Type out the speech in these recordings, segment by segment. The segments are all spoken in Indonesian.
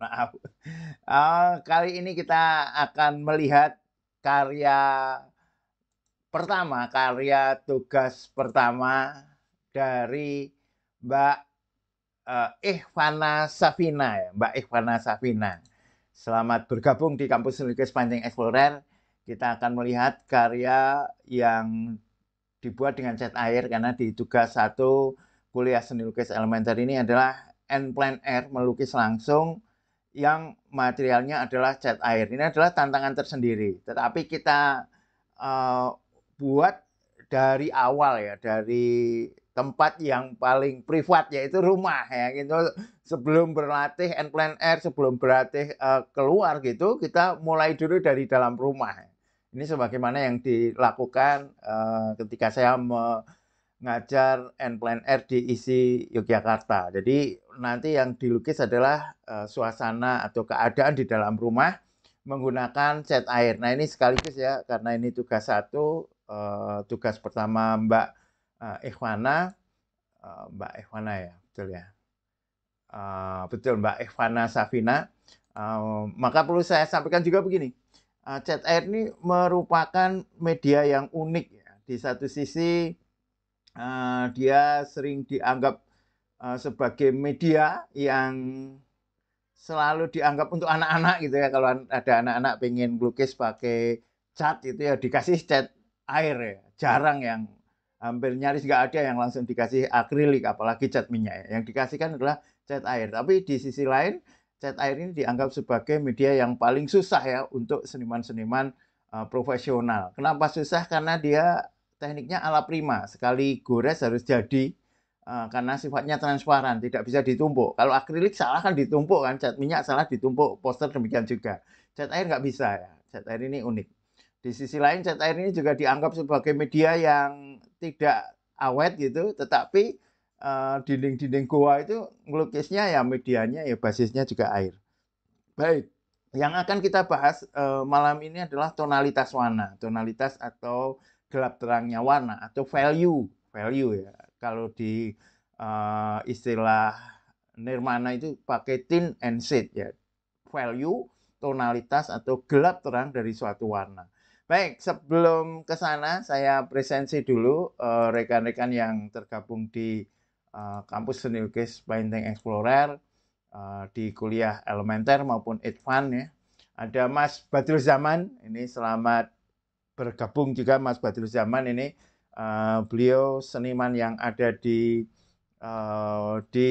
maaf. Uh, kali ini kita akan melihat karya pertama, karya tugas pertama dari Mbak uh, eh, Ikhwana Safina, ya, Mbak Ikhwana Safina. Selamat bergabung di kampus Lukis Panjang Explorer. Kita akan melihat karya yang dibuat dengan cat air karena di tugas satu kuliah seni lukis elementer ini adalah end plan air melukis langsung yang materialnya adalah cat air. Ini adalah tantangan tersendiri. Tetapi kita uh, buat dari awal ya, dari tempat yang paling privat yaitu rumah ya gitu. Sebelum berlatih and plan air, sebelum berlatih uh, keluar gitu, kita mulai dulu dari dalam rumah. Ini sebagaimana yang dilakukan uh, ketika saya me ngajar and plan r di isi Yogyakarta. Jadi nanti yang dilukis adalah uh, suasana atau keadaan di dalam rumah menggunakan cat air. Nah ini sekaligus ya karena ini tugas satu, uh, tugas pertama Mbak uh, Ikhwana, uh, Mbak Ikhwana ya betul ya, uh, betul Mbak Ikhwana Safina. Uh, maka perlu saya sampaikan juga begini, uh, cat air ini merupakan media yang unik ya. Di satu sisi Eh, dia sering dianggap eh, sebagai media yang selalu dianggap untuk anak-anak gitu ya kalau ada anak-anak pengen lukis pakai cat itu ya dikasih cat air ya jarang yang hampir nyaris nggak ada yang langsung dikasih akrilik apalagi cat minyak ya. yang dikasihkan adalah cat air tapi di sisi lain cat air ini dianggap sebagai media yang paling susah ya untuk seniman-seniman uh, profesional kenapa susah karena dia tekniknya ala prima sekali gores harus jadi uh, karena sifatnya transparan tidak bisa ditumpuk kalau akrilik salah kan ditumpuk kan cat minyak salah ditumpuk poster demikian juga cat air nggak bisa ya cat air ini unik di sisi lain cat air ini juga dianggap sebagai media yang tidak awet gitu tetapi dinding eh, dinding-dinding goa itu melukisnya ya medianya ya basisnya juga air baik yang akan kita bahas uh, malam ini adalah tonalitas warna tonalitas atau gelap terangnya warna atau value value ya kalau di uh, istilah nirmana itu pakai tin and shade ya value tonalitas atau gelap terang dari suatu warna baik sebelum ke sana saya presensi dulu eh, rekan-rekan uh, yang tergabung di uh, kampus seni lukis painting explorer uh, di kuliah elementer maupun advance ya ada Mas Badrul Zaman ini selamat bergabung juga Mas Badrul Zaman ini uh, beliau seniman yang ada di uh, di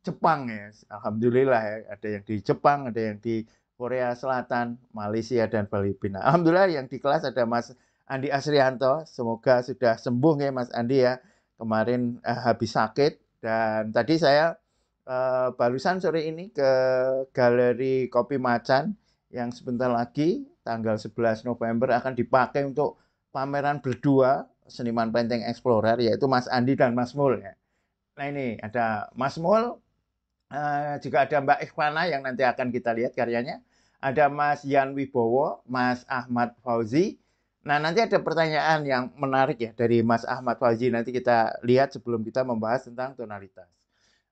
Jepang ya Alhamdulillah ya ada yang di Jepang ada yang di Korea Selatan Malaysia dan Filipina Alhamdulillah yang di kelas ada Mas Andi Asrianto semoga sudah sembuh ya Mas Andi ya kemarin uh, habis sakit dan tadi saya uh, barusan sore ini ke galeri kopi macan yang sebentar lagi tanggal 11 November akan dipakai untuk pameran berdua seniman penting explorer yaitu Mas Andi dan Mas Mul ya. Nah ini ada Mas Mul, uh, juga ada Mbak Ikhwana yang nanti akan kita lihat karyanya. Ada Mas Yan Wibowo, Mas Ahmad Fauzi. Nah nanti ada pertanyaan yang menarik ya dari Mas Ahmad Fauzi nanti kita lihat sebelum kita membahas tentang tonalitas.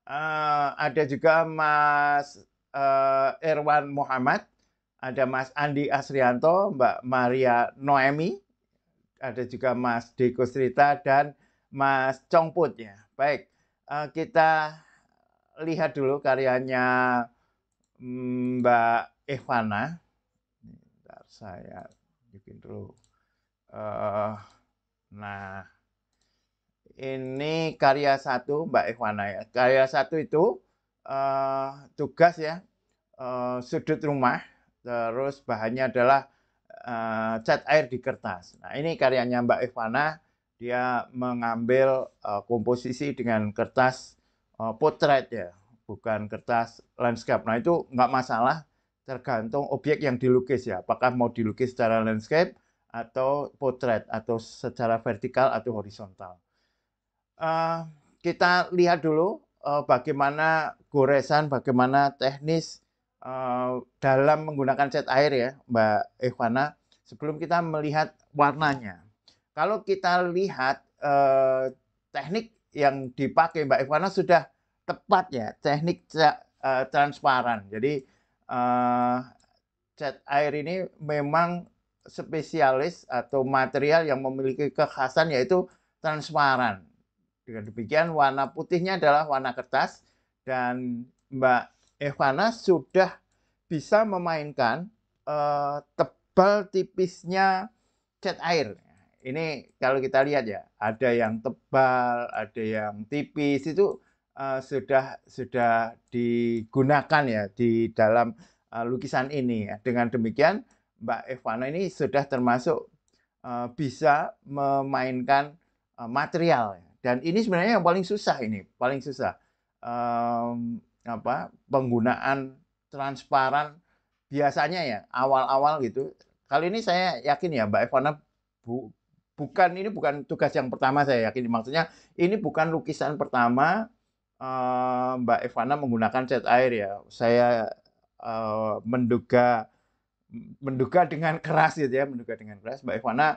Uh, ada juga Mas uh, Erwan Muhammad ada Mas Andi Asrianto, Mbak Maria Noemi, ada juga Mas Deko Srita dan Mas Congput ya. Baik, eh, kita lihat dulu karyanya mm, Mbak Evana. Bentar, saya bikin dulu. Uh, nah, ini karya satu Mbak Evana ya. Karya satu itu uh, tugas ya, uh, sudut rumah terus bahannya adalah uh, cat air di kertas. Nah, ini karyanya Mbak Ivana, dia mengambil uh, komposisi dengan kertas uh, eh, potret ya, bukan kertas landscape. Nah, itu nggak masalah, tergantung objek yang dilukis ya, apakah mau dilukis secara landscape atau potret atau secara vertikal atau horizontal. Uh, kita lihat dulu uh, bagaimana goresan, bagaimana teknis Eh, dalam menggunakan cat air ya Mbak Evana sebelum kita melihat warnanya. Kalau kita lihat eh, teknik yang dipakai Mbak Evana sudah tepat ya, teknik eh, transparan. Jadi cat air ini memang spesialis atau material yang memiliki kekhasan yaitu transparan. Dengan demikian warna putihnya adalah warna kertas dan Mbak Evana sudah bisa memainkan uh, tebal tipisnya cat air. Ini kalau kita lihat ya, ada yang tebal, ada yang tipis itu uh, sudah sudah digunakan ya di dalam uh, lukisan ini. Ya. Dengan demikian Mbak Evana ini sudah termasuk uh, bisa memainkan uh, material. Dan ini sebenarnya yang paling susah ini, paling susah. Um, apa penggunaan transparan biasanya ya awal-awal gitu. Kali ini saya yakin ya Mbak Evana bu, bukan ini bukan tugas yang pertama saya yakin maksudnya ini bukan lukisan pertama uh, Mbak Evana menggunakan cat air ya. Saya uh, menduga menduga dengan keras gitu ya, menduga dengan keras Mbak Evana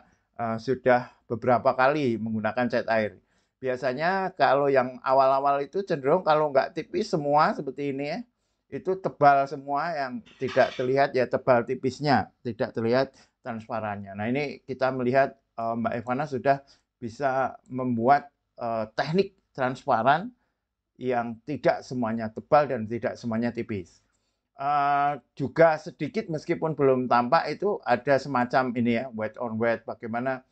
uh, sudah beberapa kali menggunakan cat air. Biasanya kalau yang awal-awal itu cenderung kalau nggak tipis semua seperti ini ya, itu tebal semua yang tidak terlihat ya tebal tipisnya, tidak terlihat transparannya. Nah ini kita melihat uh, Mbak Evana sudah bisa membuat uh, teknik transparan yang tidak semuanya tebal dan tidak semuanya tipis. Uh, juga sedikit meskipun belum tampak itu ada semacam ini ya wet on wet bagaimana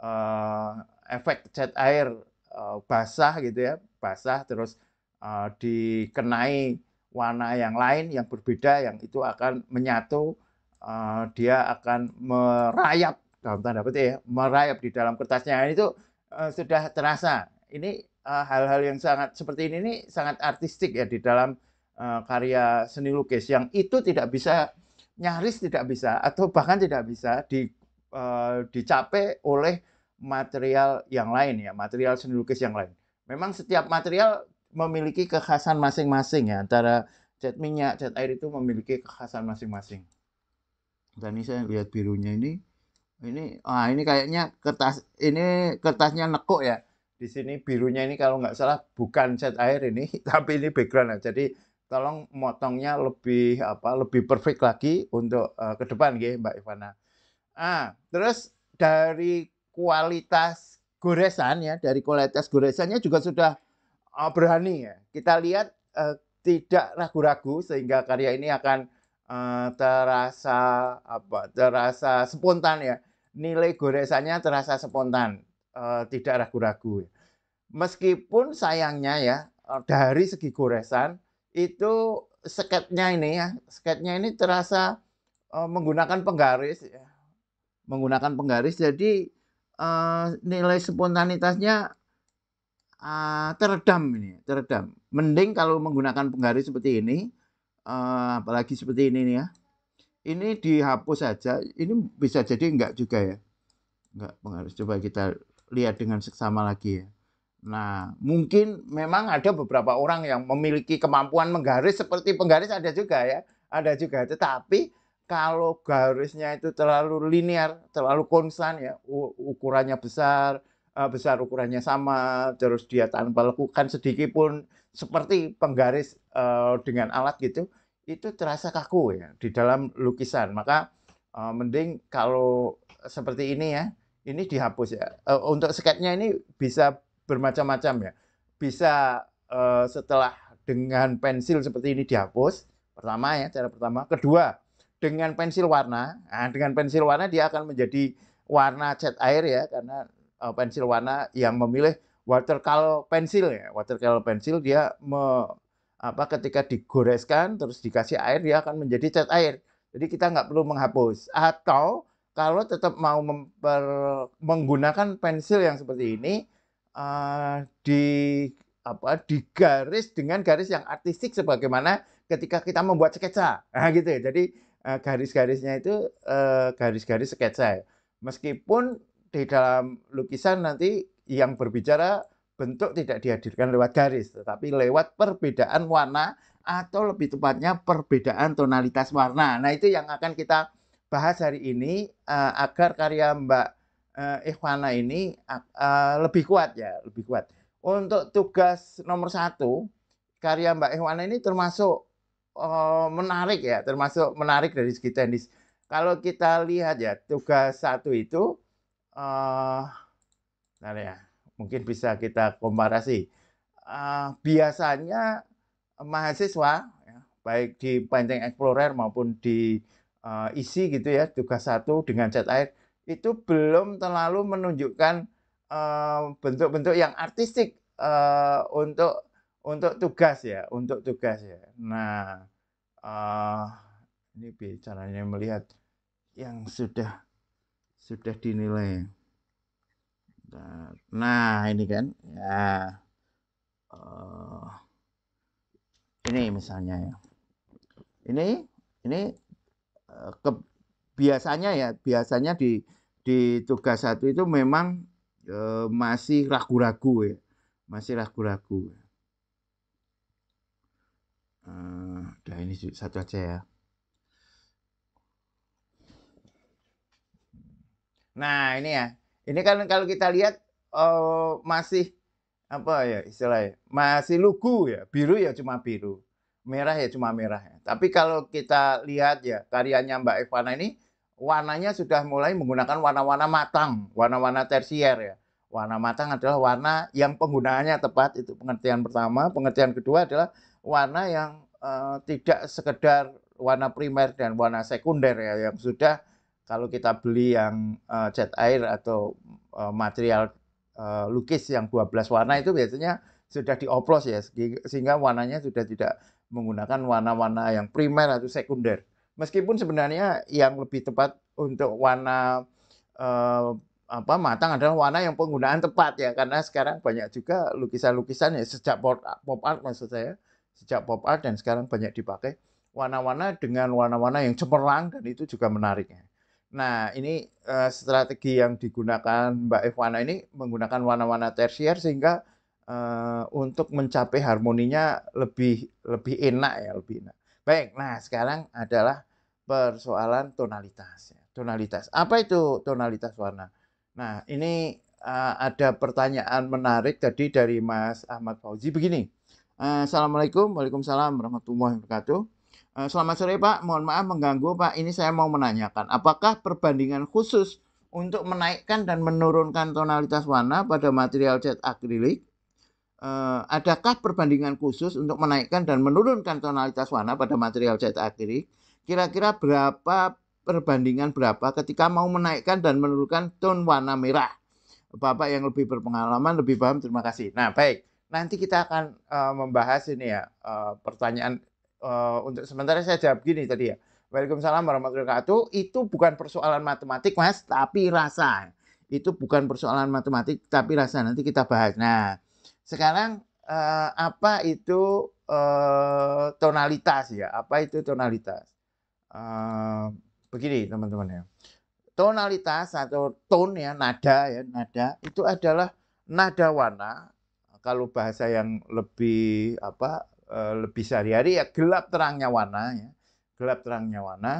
uh, efek cat air Eh, basah gitu ya basah terus uh, dikenai warna yang lain yang berbeda yang itu akan menyatu uh, dia akan merayap dalam tanda petik ya merayap di dalam kertasnya ini nah, itu uh, sudah terasa ini hal-hal uh, yang sangat seperti ini ini sangat artistik ya di dalam uh, karya seni lukis yang itu tidak bisa nyaris tidak bisa atau bahkan tidak bisa di, uh, dicapai oleh material yang lain ya, material seni lukis yang lain. Memang setiap material memiliki kekhasan masing-masing ya, antara cat minyak, cat air itu memiliki kekhasan masing-masing. Dan ini saya lihat birunya ini, ini, ah ini kayaknya kertas, ini kertasnya nekuk ya. Di sini birunya ini kalau nggak salah bukan cat air ini, tapi ini background ya. Jadi tolong motongnya lebih apa, lebih perfect lagi untuk uh, ke depan, ya, Mbak Ivana. Ah, terus dari kualitas goresan ya dari kualitas goresannya juga sudah uh, berani ya. Kita lihat uh, tidak ragu-ragu sehingga karya ini akan uh, terasa apa? Terasa spontan ya. Nilai goresannya terasa spontan, uh, tidak ragu-ragu. Ya. Meskipun sayangnya ya dari segi goresan itu sketnya ini ya, sketnya ini terasa uh, menggunakan penggaris ya. Menggunakan penggaris jadi Eh, nilai spontanitasnya uh, teredam ini, teredam. Mending kalau menggunakan penggaris seperti ini, uh, apalagi seperti ini nih ya. Ini dihapus saja. Ini bisa jadi enggak juga ya. Enggak penggaris. Coba kita lihat dengan seksama lagi ya. Nah, mungkin memang ada beberapa orang yang memiliki kemampuan menggaris seperti penggaris ada juga ya, ada juga. Tetapi kalau garisnya itu terlalu linear, terlalu konstan ya, ukurannya besar, eh, besar ukurannya sama, terus dia tanpa lekukan sedikit pun seperti penggaris eh, dengan alat gitu, itu terasa kaku ya di dalam lukisan. Maka eh, mending kalau seperti ini ya, ini dihapus ya. untuk sketnya ini bisa bermacam-macam ya. Bisa setelah dengan pensil seperti ini dihapus, pertama ya cara pertama. Kedua, dengan pensil warna, nah, dengan pensil warna dia akan menjadi warna cat air ya, karena uh, pensil warna yang memilih watercolor pensil ya, watercolor pensil dia me, apa ketika digoreskan terus dikasih air dia akan menjadi cat air. Jadi kita nggak perlu menghapus. Atau kalau tetap mau memper, menggunakan pensil yang seperti ini uh, di apa digaris dengan garis yang artistik sebagaimana ketika kita membuat sketsa, nah, gitu ya. Jadi Eh, garis-garisnya itu eh, garis-garis sketsa ya. Meskipun di dalam lukisan nanti yang berbicara bentuk tidak dihadirkan lewat garis, tetapi lewat perbedaan warna atau lebih tepatnya perbedaan tonalitas warna. Nah itu yang akan kita bahas hari ini uh, agar karya Mbak uh, Ikhwana ini uh, lebih kuat ya, lebih kuat. Untuk tugas nomor satu, karya Mbak Ikhwana ini termasuk Eh, menarik ya, termasuk menarik dari segi teknis. Kalau kita lihat ya, tugas satu itu, uh, nah ya, mungkin bisa kita komparasi. Uh, biasanya mahasiswa, ya, baik di Panjang Explorer maupun di uh, isi e gitu ya, tugas satu dengan cat air, itu belum terlalu menunjukkan bentuk-bentuk uh, yang artistik uh, untuk untuk tugas ya, untuk tugas ya. Nah, uh, ini bicaranya melihat yang sudah sudah dinilai. Nah, ini kan ya. Uh, ini misalnya ya. Ini ini eh, ke, biasanya ya, biasanya di di tugas satu itu memang uh, masih ragu-ragu ya. Masih ragu-ragu. Eh, udah ini satu aja ya nah ini ya ini kan kalau kita lihat oh, masih apa ya istilahnya masih lugu ya biru ya cuma biru merah ya cuma merah ya. tapi kalau kita lihat ya karyanya Mbak Evana ini warnanya sudah mulai menggunakan warna-warna matang warna-warna tersier ya warna matang adalah warna yang penggunaannya tepat itu pengertian pertama pengertian kedua adalah warna yang uh, tidak sekedar warna primer dan warna sekunder ya yang sudah kalau kita beli yang uh, eh, cat air atau uh, material uh, lukis yang 12 warna itu biasanya sudah dioplos ya sehingga warnanya sudah tidak menggunakan warna-warna yang primer atau sekunder. Meskipun sebenarnya yang lebih tepat untuk warna uh, apa matang adalah warna yang penggunaan tepat ya karena sekarang banyak juga lukisan-lukisan ya sejak pop art maksud saya sejak pop art dan sekarang banyak dipakai warna-warna dengan warna-warna yang cemerlang dan itu juga menariknya. Nah, ini uh, strategi yang digunakan Mbak Evana ini menggunakan warna-warna tersier sehingga uh, untuk mencapai harmoninya lebih lebih enak ya, lebih enak. Baik, nah sekarang adalah persoalan tonalitas. Ya. Tonalitas. Apa itu tonalitas warna? Nah, ini uh, ada pertanyaan menarik tadi dari Mas Ahmad Fauzi begini. Eh, Assalamualaikum, Waalaikumsalam warahmatullahi wabarakatuh. Eh, selamat sore Pak, mohon maaf mengganggu Pak. Ini saya mau menanyakan, apakah perbandingan khusus untuk menaikkan dan menurunkan tonalitas warna pada material cat akrilik? Eh, adakah perbandingan khusus untuk menaikkan dan menurunkan tonalitas warna pada material cat akrilik? Kira-kira berapa perbandingan berapa ketika mau menaikkan dan menurunkan ton warna merah? Bapak yang lebih berpengalaman lebih paham. Terima kasih. Nah, baik nanti kita akan uh, membahas ini ya uh, pertanyaan uh, untuk sementara saya jawab gini tadi ya. Waalaikumsalam warahmatullahi wabarakatuh. Itu bukan persoalan matematik, Mas, tapi rasa. Itu bukan persoalan matematik, tapi rasa. Nanti kita bahas. Nah, sekarang uh, apa itu uh, tonalitas ya? Apa itu tonalitas? Uh, begini, teman-teman ya. Tonalitas atau tone ya, nada ya, nada itu adalah nada warna kalau bahasa yang lebih apa eh, lebih sehari-hari ya gelap terangnya warna ya. Gelap terangnya warna.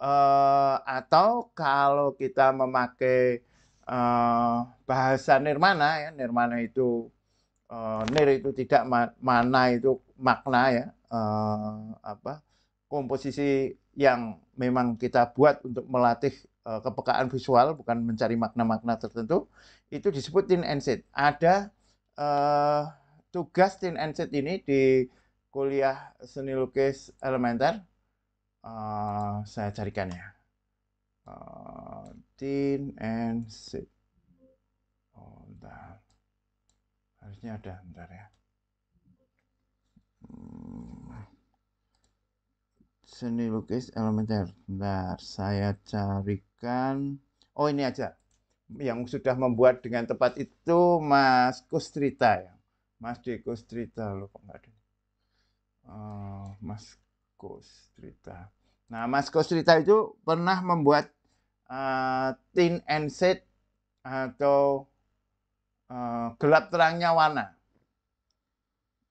Uh, atau kalau kita memakai uh, bahasa nirmana ya, nirmana itu uh, nir itu tidak ma mana itu makna ya. Uh, apa komposisi yang memang kita buat untuk melatih uh, kepekaan visual bukan mencari makna-makna tertentu itu disebut tin and set. Ada uh, tugas tin and set ini di kuliah seni lukis elementer uh, saya carikan ya uh, tin and set oh harusnya ada bentar ya hmm. seni lukis elementer bentar saya carikan oh ini aja yang sudah membuat dengan tepat itu Mas Kustrita ya. Mas Deko Kustrita lo kok nggak ada. Oh, Mas Kustrita. Nah, Mas Kustrita itu pernah membuat uh, tin and set atau uh, gelap terangnya warna.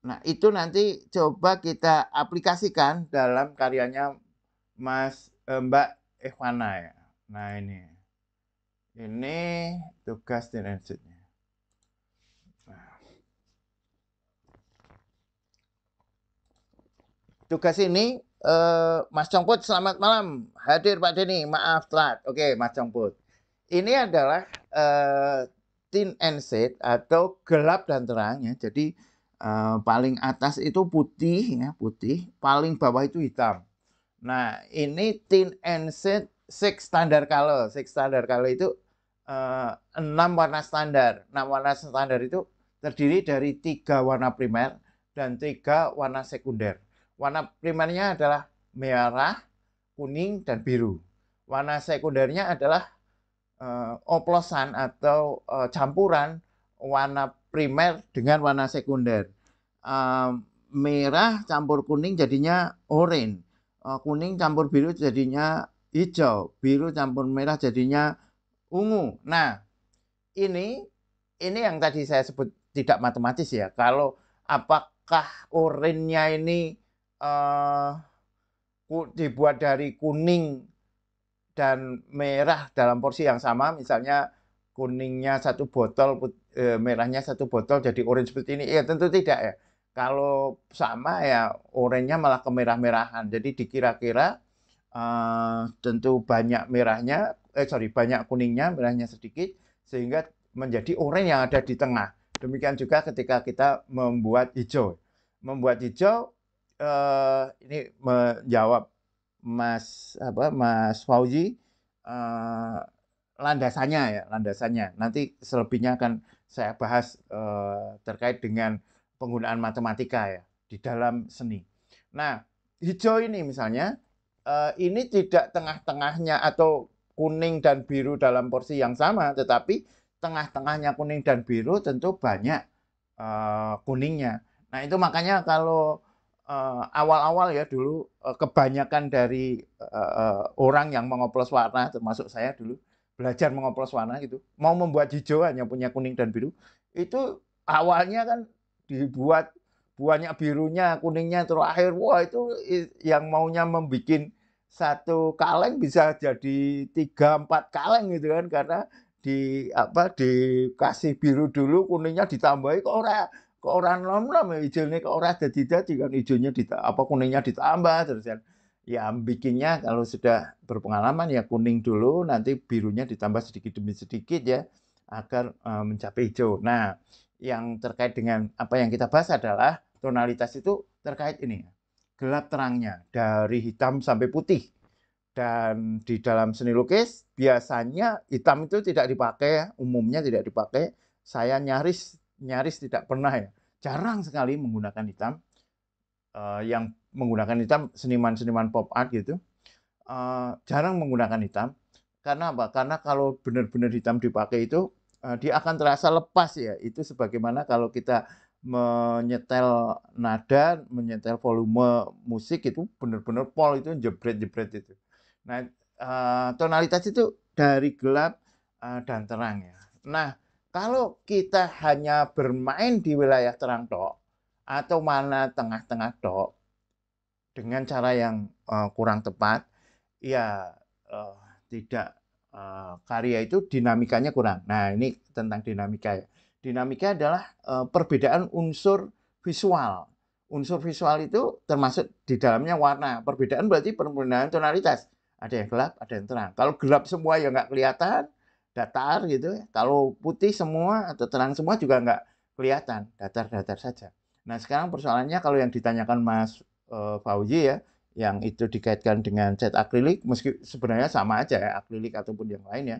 Nah, itu nanti coba kita aplikasikan dalam karyanya Mas eh, Mbak Ikhwana ya. Nah, ini ini tugas dan exitnya nah. tugas ini uh, Mas Congput selamat malam hadir Pak Denny maaf telat oke okay, Mas Congput ini adalah uh, tin and set atau gelap dan terang ya jadi uh, paling atas itu putih ya putih paling bawah itu hitam nah ini tin and set six standar color six standard color itu Eh, enam warna standar. Enam warna standar itu terdiri dari tiga warna primer dan tiga warna sekunder. Warna primernya adalah merah, kuning, dan biru. Warna sekundernya adalah uh, oplosan atau uh, campuran warna primer dengan warna sekunder. Uh, merah campur kuning jadinya oranye, uh, kuning campur biru jadinya hijau, biru campur merah jadinya ungu. Nah, ini ini yang tadi saya sebut tidak matematis ya. Kalau apakah orennya ini uh, dibuat dari kuning dan merah dalam porsi yang sama, misalnya kuningnya satu botol, put, eh, merahnya satu botol jadi orange seperti ini, ya tentu tidak ya. Kalau sama ya orange malah kemerah-merahan. Jadi dikira-kira uh, tentu banyak merahnya eh sorry banyak kuningnya merahnya sedikit sehingga menjadi oranye yang ada di tengah. Demikian juga ketika kita membuat hijau. Membuat hijau eh, ini menjawab Mas apa Mas Fauzi eh, landasannya ya, landasannya. Nanti selebihnya akan saya bahas eh, terkait dengan penggunaan matematika ya di dalam seni. Nah, hijau ini misalnya eh, ini tidak tengah-tengahnya atau kuning dan biru dalam porsi yang sama, tetapi tengah-tengahnya kuning dan biru tentu banyak uh, kuningnya. Nah itu makanya kalau eh, awal-awal uh, ya dulu uh, kebanyakan dari uh, uh, orang yang mengoplos warna, termasuk saya dulu belajar mengoplos warna gitu, mau membuat hijau hanya punya kuning dan biru, itu awalnya kan dibuat banyak birunya, kuningnya, terakhir wah itu yang maunya membuat satu kaleng bisa jadi tiga empat kaleng gitu kan karena di apa dikasih biru dulu kuningnya ditambahi ke ora ke orang nom nom hijaunya ya, ke orang jadi jadi kan hijaunya di apa kuningnya ditambah terus kan ya bikinnya kalau sudah berpengalaman ya kuning dulu nanti birunya ditambah sedikit demi sedikit ya agar uh, mencapai hijau. Nah, yang terkait dengan apa yang kita bahas adalah tonalitas itu terkait ini gelap terangnya dari hitam sampai putih dan di dalam seni lukis biasanya hitam itu tidak dipakai umumnya tidak dipakai saya nyaris nyaris tidak pernah ya jarang sekali menggunakan hitam uh, yang menggunakan hitam seniman-seniman pop art gitu uh, jarang menggunakan hitam karena apa karena kalau benar-benar hitam dipakai itu uh, dia akan terasa lepas ya itu sebagaimana kalau kita menyetel nada, menyetel volume musik itu benar-benar pol itu jebret-jebret itu. Nah, uh, tonalitas itu dari gelap uh, dan terang ya. Nah, kalau kita hanya bermain di wilayah terang tok atau mana tengah-tengah tok dengan cara yang uh, kurang tepat, ya uh, tidak uh, karya itu dinamikanya kurang. Nah, ini tentang dinamika ya Dinamika adalah uh, perbedaan unsur visual. Unsur visual itu termasuk di dalamnya warna. Perbedaan berarti perbedaan tonalitas. Ada yang gelap, ada yang terang. Kalau gelap semua ya nggak kelihatan, datar gitu. Ya. Kalau putih semua atau terang semua juga nggak kelihatan, datar-datar saja. Nah sekarang persoalannya kalau yang ditanyakan Mas e, Fauzi ya, yang itu dikaitkan dengan cat akrilik meski sebenarnya sama aja ya akrilik ataupun yang lain ya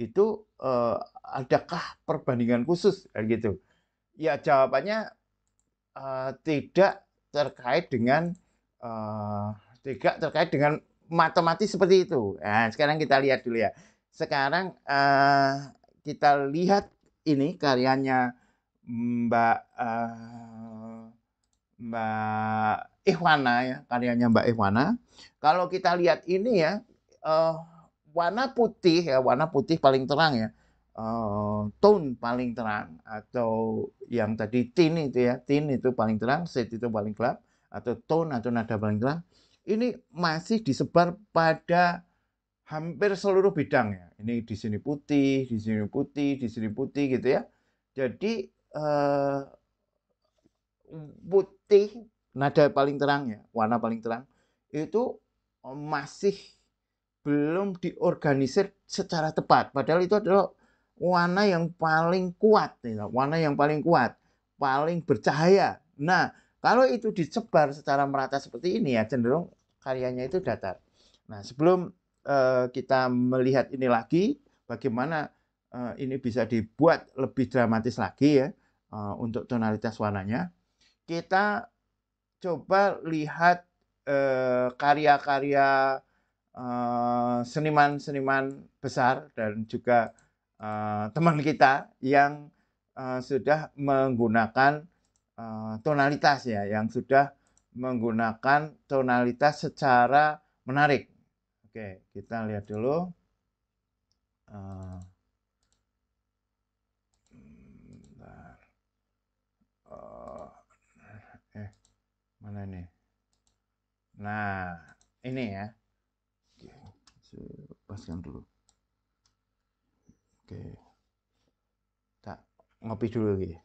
itu uh, adakah perbandingan khusus gitu? Ya jawabannya uh, tidak terkait dengan uh, tidak terkait dengan matematis seperti itu. Nah, sekarang kita lihat dulu ya. Sekarang uh, kita lihat ini karyanya Mbak uh, Mbak Ikhwana ya, karyanya Mbak Ikhwana. Kalau kita lihat ini ya, uh, warna putih ya warna putih paling terang ya uh, tone paling terang atau yang tadi tin itu ya tin itu paling terang set itu paling gelap atau tone atau nada paling terang ini masih disebar pada hampir seluruh bidang ya ini di sini putih di sini putih di sini putih gitu ya jadi eh, putih nada paling terang ya warna paling terang itu masih belum diorganisir secara tepat. Padahal itu adalah warna yang paling kuat, ya, warna yang paling kuat, paling bercahaya. Nah, kalau itu disebar secara merata seperti ini ya cenderung karyanya itu datar. Nah, sebelum uh, kita melihat ini lagi, bagaimana uh, ini bisa dibuat lebih dramatis lagi ya uh, untuk tonalitas warnanya, kita coba lihat karya-karya uh, karya -karya Eh, seniman-seniman uh, besar dan juga uh, teman kita yang uh, sudah menggunakan uh, tonalitas ya, yang sudah menggunakan tonalitas secara menarik. Oke, kita lihat dulu. Uh, mana ini Nah, ini ya paskan dulu oke tak ngopi dulu lagi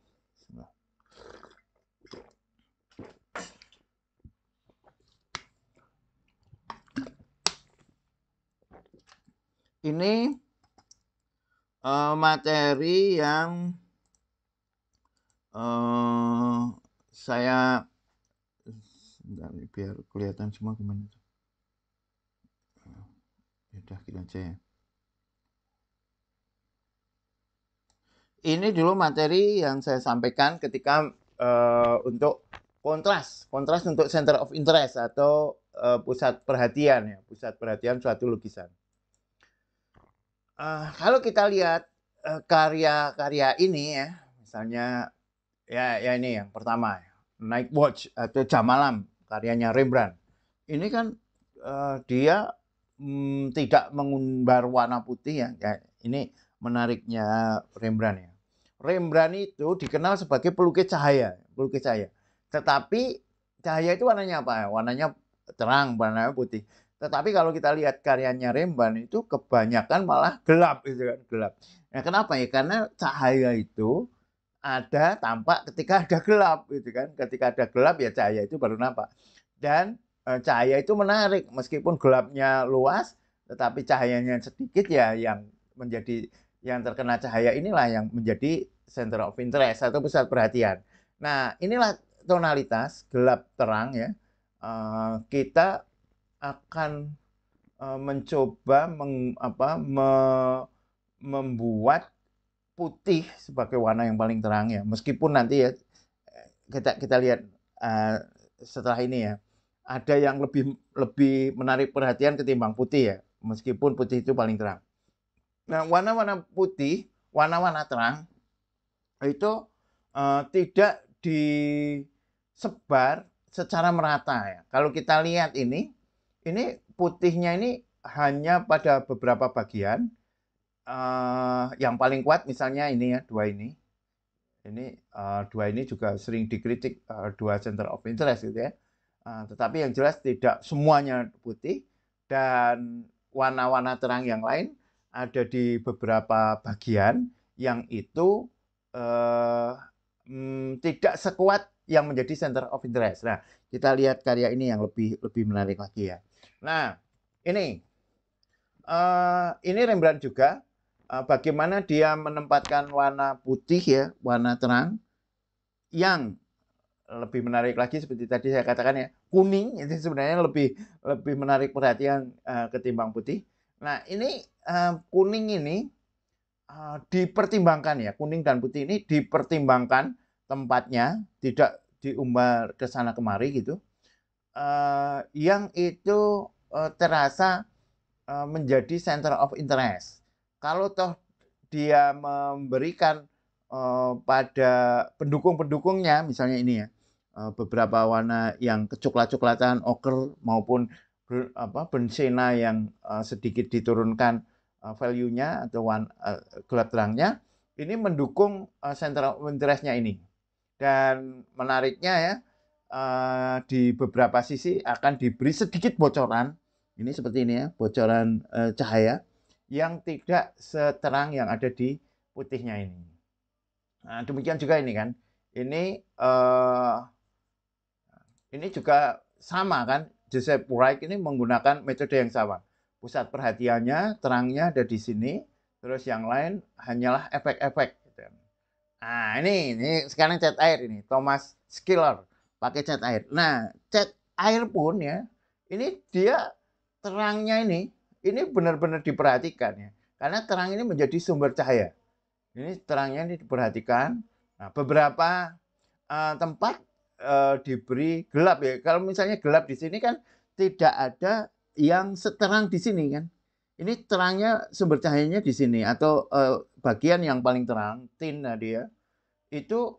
ini uh, materi yang uh, saya sebentar biar kelihatan semua gimana udah gitu aja ya. ini dulu materi yang saya sampaikan ketika uh, untuk kontras kontras untuk center of interest atau uh, pusat perhatian ya pusat perhatian suatu lukisan uh, kalau kita lihat karya-karya uh, ini ya misalnya ya ya ini yang pertama ya, Night Watch atau Jam Malam karyanya Rembrandt ini kan uh, dia hmm, tidak mengumbar warna putih ya. ya ini menariknya Rembrandt ya. Rembrandt itu dikenal sebagai pelukis cahaya, pelukis cahaya. Tetapi cahaya itu warnanya apa? Warnanya terang, warnanya putih. Tetapi kalau kita lihat karyanya Rembrandt itu kebanyakan malah gelap gitu kan, gelap. Nah, kenapa ya? Karena cahaya itu ada tampak ketika ada gelap gitu kan. Ketika ada gelap ya cahaya itu baru nampak. Dan Eh, cahaya itu menarik meskipun gelapnya luas tetapi cahayanya sedikit ya yang menjadi yang terkena cahaya inilah yang menjadi center of interest atau pusat perhatian. Nah, inilah tonalitas gelap terang ya. Uh, kita akan uh, mencoba meng, apa, me, membuat putih sebagai warna yang paling terang ya. Meskipun nanti ya kita kita lihat uh, setelah ini ya ada yang lebih lebih menarik perhatian ketimbang putih ya, meskipun putih itu paling terang. Nah, warna-warna putih, warna-warna terang itu uh, tidak disebar secara merata ya. Kalau kita lihat ini, ini putihnya ini hanya pada beberapa bagian. Uh, yang paling kuat misalnya ini ya dua ini, ini uh, dua ini juga sering dikritik uh, dua center of interest gitu ya. Ah, tetapi yang jelas tidak semuanya putih dan warna-warna terang yang lain ada di beberapa bagian yang itu eh, hmm, tidak sekuat yang menjadi center of interest. Nah, kita lihat karya ini yang lebih lebih menarik lagi ya. Nah, ini eh, ini Rembrandt juga eh, bagaimana dia menempatkan warna putih ya, warna terang yang lebih menarik lagi seperti tadi saya katakan ya kuning itu sebenarnya lebih lebih menarik perhatian uh, ketimbang putih. Nah ini uh, kuning ini uh, dipertimbangkan ya kuning dan putih ini dipertimbangkan tempatnya tidak diumbar ke sana kemari gitu. Uh, yang itu uh, terasa uh, menjadi center of interest. Kalau toh dia memberikan uh, pada pendukung-pendukungnya misalnya ini ya Eh, beberapa warna yang kecoklat-coklatan, oker maupun ber, apa bensena yang eh, sedikit diturunkan eh, value-nya atau warna, uh, gelap terangnya ini mendukung uh, central interest-nya ini. Dan menariknya ya di beberapa sisi akan diberi sedikit bocoran. Ini seperti ini ya, bocoran cahaya yang tidak seterang yang ada di putihnya ini. Nah, demikian juga ini kan. Ini uh, ini juga sama kan, Joseph Wright ini menggunakan metode yang sama. Pusat perhatiannya, terangnya ada di sini, terus yang lain hanyalah efek-efek. Gitu. Nah ini, ini sekarang cat air ini, Thomas Skiller pakai cat air. Nah cat air pun ya, ini dia terangnya ini, ini benar-benar diperhatikan ya. Karena terang ini menjadi sumber cahaya. Ini terangnya ini diperhatikan. Nah, beberapa uh, tempat uh, diberi gelap ya. Kalau misalnya gelap di sini kan tidak ada yang seterang di sini kan. Ini terangnya sumber cahayanya di sini atau uh, bagian yang paling terang tin tadi ya. Itu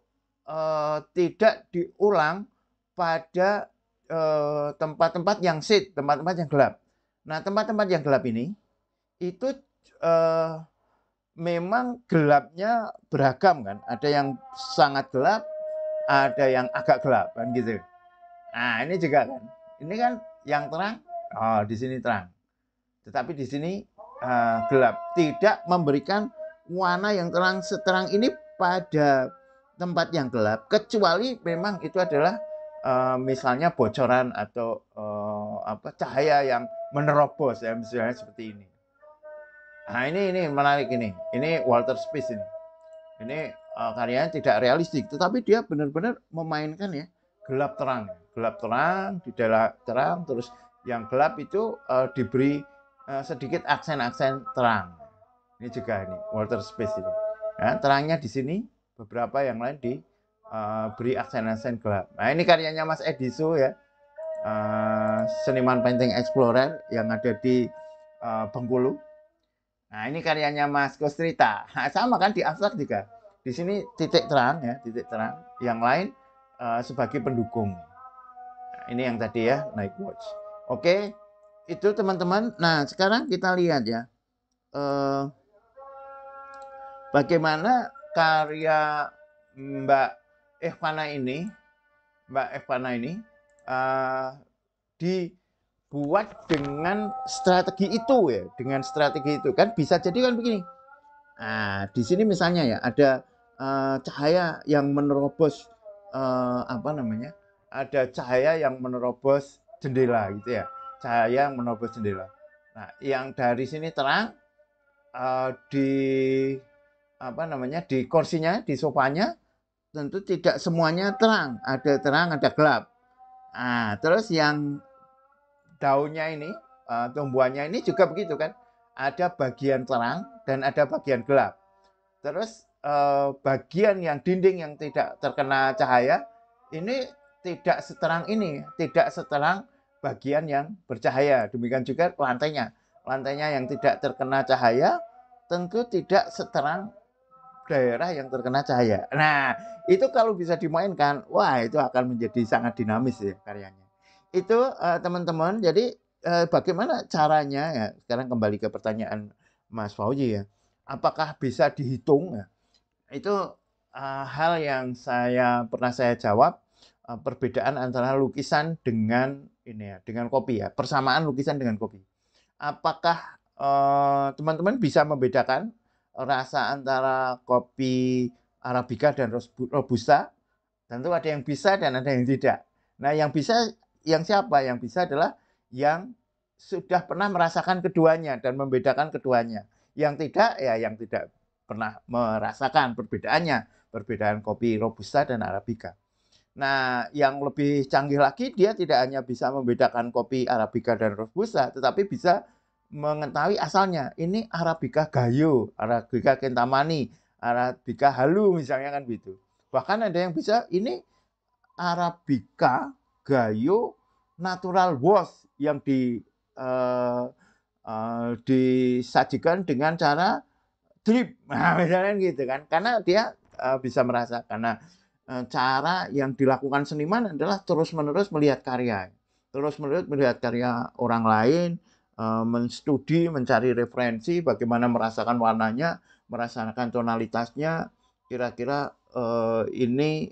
uh, tidak diulang pada tempat-tempat yang sit, tempat-tempat yang gelap. Nah, tempat-tempat yang gelap ini itu memang gelapnya beragam kan. Ada yang sangat gelap, ada yang agak gelap kan gitu. Nah, ini juga kan. Ini kan yang terang, oh di sini terang. Tetapi di sini uh, gelap. Tidak memberikan warna yang terang seterang ini pada tempat yang gelap kecuali memang itu adalah uh, misalnya bocoran atau uh, apa cahaya yang menerobos ya misalnya seperti ini. Nah, ini ini menarik ini. Ini Walter Space ini. Ini uh, eh, karyanya tidak realistik, tetapi dia benar-benar memainkan ya gelap terang, gelap terang, di dalam terang, terus yang gelap itu uh, diberi uh, sedikit aksen-aksen terang. Ini juga ini water Space ini. Ya, terangnya di sini, beberapa yang lain diberi uh, aksen-aksen gelap. Nah ini karyanya Mas Ediso ya, uh, seniman painting explorer yang ada di uh, Bengkulu. Nah ini karyanya Mas Kostrita. Nah, sama kan di abstrak juga di sini titik terang ya, titik terang. Yang lain uh, sebagai pendukung. Nah, ini yang tadi ya, night watch. Oke, okay. itu teman-teman. Nah, sekarang kita lihat ya. Uh, bagaimana karya Mbak Evana ini, Mbak Evana ini uh, dibuat dengan strategi itu ya, dengan strategi itu kan bisa jadi kan begini. Nah, di sini misalnya ya ada Eh, cahaya yang menerobos uh, apa namanya? Ada cahaya yang menerobos jendela gitu ya. Cahaya yang menerobos jendela. Nah, yang dari sini terang uh, di apa namanya? di kursinya, di sofanya tentu tidak semuanya terang, ada terang, ada gelap. Nah, terus yang daunnya ini, uh, tumbuhannya ini juga begitu kan. Ada bagian terang dan ada bagian gelap. Terus Eh, bagian yang dinding yang tidak terkena cahaya ini tidak seterang ini, tidak seterang bagian yang bercahaya. Demikian juga lantainya. Lantainya yang tidak terkena cahaya tentu tidak seterang daerah yang terkena cahaya. Nah, itu kalau bisa dimainkan, wah itu akan menjadi sangat dinamis ya karyanya. Itu eh, teman-teman, uh, jadi uh, bagaimana caranya ya? Sekarang kembali ke pertanyaan Mas Fauzi ya. Apakah bisa dihitung ya? itu uh, hal yang saya pernah saya jawab uh, perbedaan antara lukisan dengan ini ya dengan kopi ya persamaan lukisan dengan kopi apakah eh, teman-teman uh, bisa membedakan rasa antara kopi arabica dan robusta tentu ada yang bisa dan ada yang tidak nah yang bisa yang siapa yang bisa adalah yang sudah pernah merasakan keduanya dan membedakan keduanya yang tidak ya yang tidak pernah merasakan perbedaannya, perbedaan kopi robusta dan arabica. Nah, yang lebih canggih lagi dia tidak hanya bisa membedakan kopi arabica dan robusta, tetapi bisa mengetahui asalnya. Ini arabica gayo, arabica kentamani, arabica halu misalnya kan begitu. Bahkan ada yang bisa ini arabica gayo natural wash yang di uh, uh, disajikan dengan cara drip nah, misalnya gitu kan karena dia eh, bisa merasakan nah eh, cara yang dilakukan seniman adalah terus menerus melihat karya terus menerus melihat karya orang lain uh, menstudi mencari referensi bagaimana merasakan warnanya merasakan tonalitasnya kira-kira ini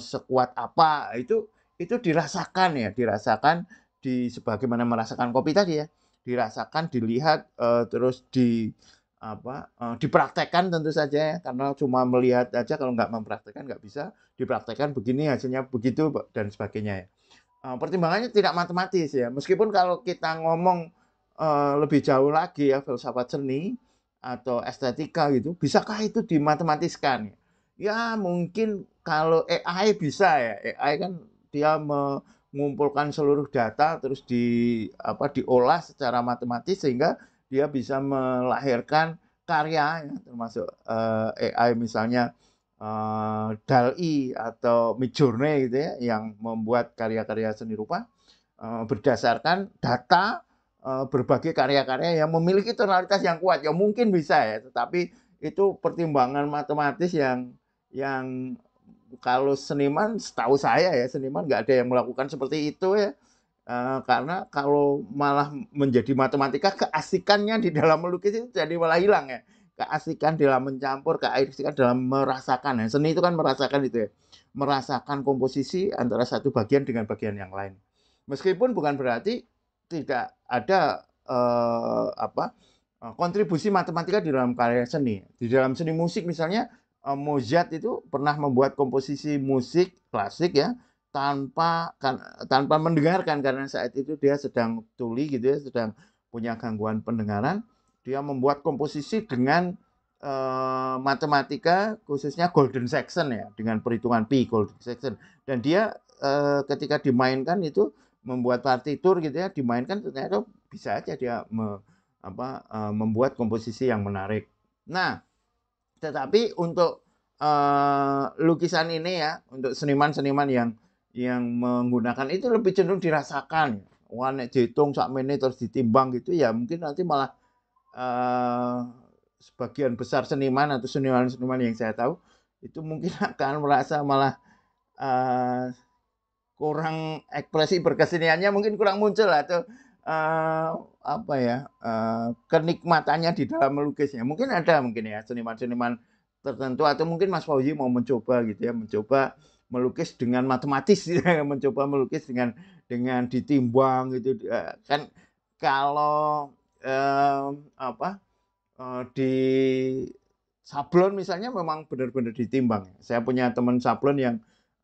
sekuat apa itu itu dirasakan ya dirasakan di sebagaimana merasakan kopi tadi ya dirasakan dilihat terus di apa eh, dipraktekkan tentu saja ya karena cuma melihat aja kalau nggak mempraktekkan nggak bisa dipraktekkan begini hasilnya begitu dan sebagainya ya eh, pertimbangannya tidak matematis ya meskipun kalau kita ngomong eh, lebih jauh lagi ya filsafat seni atau estetika gitu bisakah itu dimatematiskan ya mungkin kalau AI bisa ya AI kan dia mengumpulkan seluruh data terus di apa diolah secara matematis sehingga dia bisa melahirkan karya termasuk uh, eh, AI misalnya uh, eh, DALI atau Midjourney gitu ya yang membuat karya-karya seni rupa uh, berdasarkan data uh, berbagai karya-karya yang memiliki tonalitas yang kuat ya mungkin bisa ya tetapi itu pertimbangan matematis yang yang kalau seniman setahu saya ya seniman nggak ada yang melakukan seperti itu ya Uh, karena kalau malah menjadi matematika keasikannya di dalam melukis itu jadi malah hilang ya keasikan dalam mencampur keasikan dalam merasakan ya. seni itu kan merasakan itu ya merasakan komposisi antara satu bagian dengan bagian yang lain meskipun bukan berarti tidak ada uh, apa eh, kontribusi matematika di dalam karya seni di dalam seni musik misalnya uh, Mozart itu pernah membuat komposisi musik klasik ya tanpa kan, tanpa mendengarkan karena saat itu dia sedang tuli gitu ya, sedang punya gangguan pendengaran, dia membuat komposisi dengan uh, matematika khususnya Golden Section ya, dengan perhitungan pi Golden Section. Dan dia uh, ketika dimainkan itu membuat partitur gitu ya, dimainkan ternyata bisa aja dia me, apa uh, membuat komposisi yang menarik. Nah, tetapi untuk lukisan ini ya, untuk seniman-seniman yang yang menggunakan itu lebih cenderung dirasakan. Wah, jitung saat ini terus ditimbang gitu ya mungkin nanti malah uh, sebagian besar seniman atau seniman-seniman yang saya tahu itu mungkin akan merasa malah uh, kurang ekspresi berkeseniannya mungkin kurang muncul atau uh, apa ya uh, kenikmatannya di dalam melukisnya mungkin ada mungkin ya seniman-seniman tertentu atau mungkin Mas Fauzi mau mencoba gitu ya mencoba melukis dengan matematis mencoba melukis dengan dengan ditimbang gitu eh, kan kalau eh, apa eh, di sablon misalnya memang benar-benar ditimbang saya punya teman sablon yang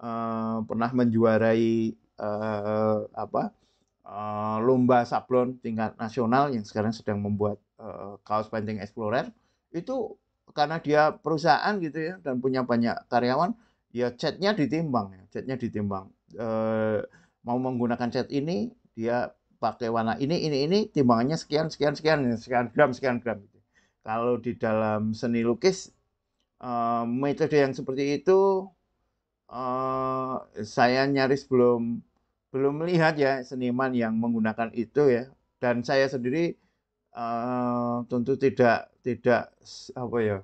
eh, pernah menjuarai eh, apa eh, lomba sablon tingkat nasional yang sekarang sedang membuat eh, kaos painting explorer itu karena dia perusahaan gitu ya dan punya banyak karyawan ya chatnya ditimbang ya catnya ditimbang e, mau menggunakan chat ini dia pakai warna ini ini ini timbangannya sekian sekian sekian sekian gram sekian gram kalau di dalam seni lukis e, metode yang seperti itu e, saya nyaris belum belum melihat ya seniman yang menggunakan itu ya dan saya sendiri e, tentu tidak tidak apa ya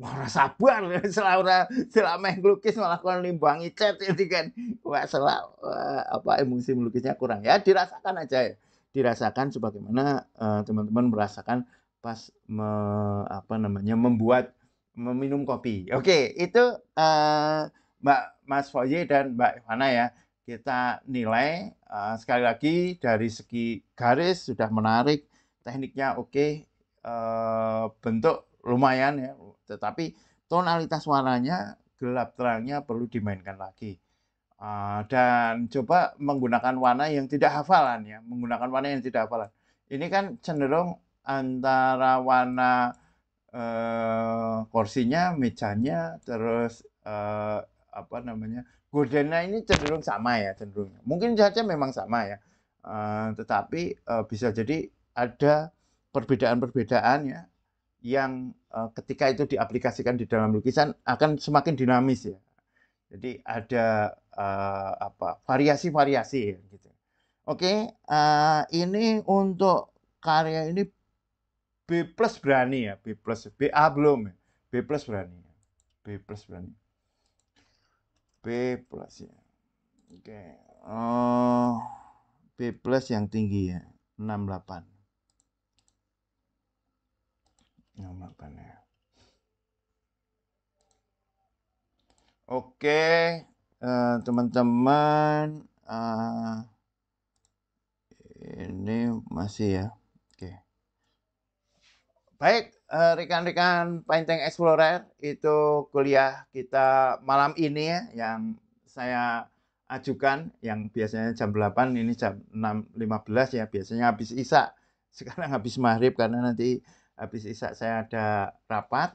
ora sabar selama selama ngelukis malah kon limbangi cat itu kan wah selak eh, apa emosi melukisnya kurang ya dirasakan aja ya dirasakan sebagaimana eh, teman-teman uh, merasakan pas me, apa namanya membuat meminum kopi. Oke, okay, itu uh, Mbak Mas Foye dan Mbak Ivana ya. Kita nilai uh, sekali lagi dari segi garis sudah menarik, tekniknya oke, okay, uh, bentuk lumayan ya tetapi tonalitas warnanya gelap terangnya perlu dimainkan lagi uh, dan coba menggunakan warna yang tidak hafalan ya menggunakan warna yang tidak hafalan ini kan cenderung antara warna uh, kursinya mejanya terus uh, apa namanya gordennya ini cenderung sama ya cenderungnya mungkin saja memang sama ya uh, tetapi uh, bisa jadi ada perbedaan-perbedaan ya yang uh, ketika itu diaplikasikan di dalam lukisan akan semakin dinamis ya. Jadi ada uh, apa variasi-variasi ya, gitu. Oke, uh, ini untuk karya ini B plus berani ya, B plus B A belum ya, B plus berani, ya. B plus berani, B plus ya. Oke, okay. uh, B plus yang tinggi ya, enam delapan makan ya Oke, eh, teman-teman, uh, ini masih ya. Oke. Baik, eh, rekan-rekan uh, Painting Explorer, itu kuliah kita malam ini ya yang saya ajukan yang biasanya jam 8 ini jam 6.15 ya biasanya habis Isa sekarang habis maghrib karena nanti habis Isa saya ada rapat.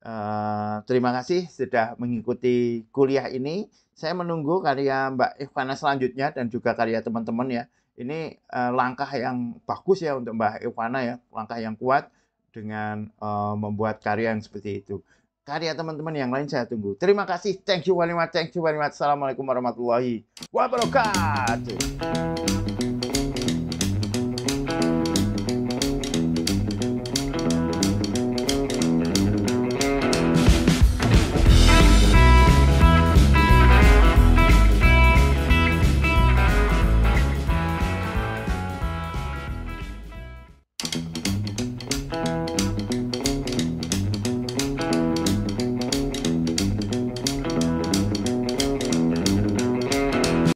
Uh, terima kasih sudah mengikuti kuliah ini. Saya menunggu karya Mbak Ivana selanjutnya dan juga karya teman-teman ya. Ini uh, langkah yang bagus ya untuk Mbak Ivana ya, langkah yang kuat dengan uh, membuat karya yang seperti itu. Karya teman-teman yang lain saya tunggu. Terima kasih. Thank you very much. Thank you very much. Assalamualaikum warahmatullahi wabarakatuh.